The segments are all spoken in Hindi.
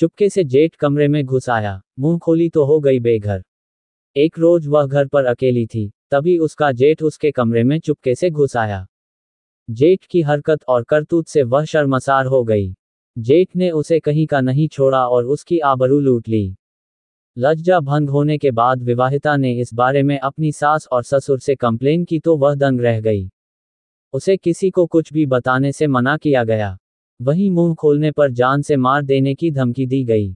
चुपके से जेठ कमरे में घुस आया मुंह खोली तो हो गई बेघर एक रोज वह घर पर अकेली थी तभी उसका जेठ उसके कमरे में चुपके से घुस आया जेठ की हरकत और करतूत से वह शर्मसार हो गई जेठ ने उसे कहीं का नहीं छोड़ा और उसकी आबरू लूट ली लज्जा भंग होने के बाद विवाहिता ने इस बारे में अपनी सास और ससुर से कंप्लेन की तो वह दंग रह गई उसे किसी को कुछ भी बताने से मना किया गया वहीं मुंह खोलने पर जान से मार देने की धमकी दी गई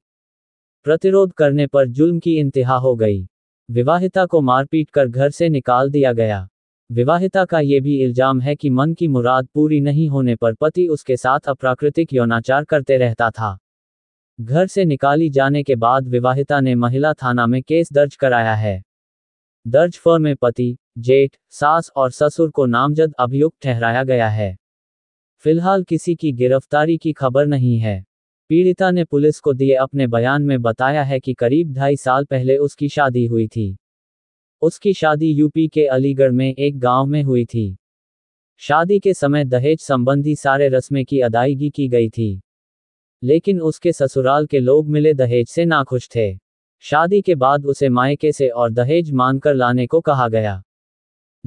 प्रतिरोध करने पर जुल्म की इंतहा हो गई विवाहिता को मारपीट कर घर से निकाल दिया गया विवाहिता का ये भी इल्जाम है कि मन की मुराद पूरी नहीं होने पर पति उसके साथ अप्राकृतिक यौनाचार करते रहता था घर से निकाली जाने के बाद विवाहिता ने महिला थाना में केस दर्ज कराया है दर्ज फॉर में पति जेठ सास और ससुर को नामजद अभियुक्त ठहराया गया है फिलहाल किसी की गिरफ्तारी की खबर नहीं है पीड़िता ने पुलिस को दिए अपने बयान में बताया है कि करीब ढाई साल पहले उसकी शादी हुई थी उसकी शादी यूपी के अलीगढ़ में एक गांव में हुई थी शादी के समय दहेज संबंधी सारे रस्में की अदायगी की गई थी लेकिन उसके ससुराल के लोग मिले दहेज से नाखुश थे शादी के बाद उसे मायके से और दहेज मानकर लाने को कहा गया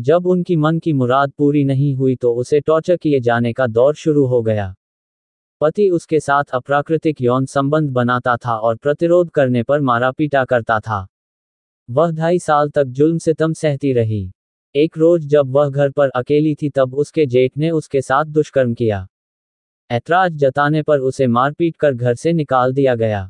जब उनकी मन की मुराद पूरी नहीं हुई तो उसे टॉर्चर किए जाने का दौर शुरू हो गया पति उसके साथ अप्राकृतिक यौन संबंध बनाता था और प्रतिरोध करने पर मारा पीटा करता था वह ढाई साल तक जुल्म से तम सहती रही एक रोज जब वह घर पर अकेली थी तब उसके जेठ ने उसके साथ दुष्कर्म किया ऐतराज जताने पर उसे मारपीट कर घर से निकाल दिया गया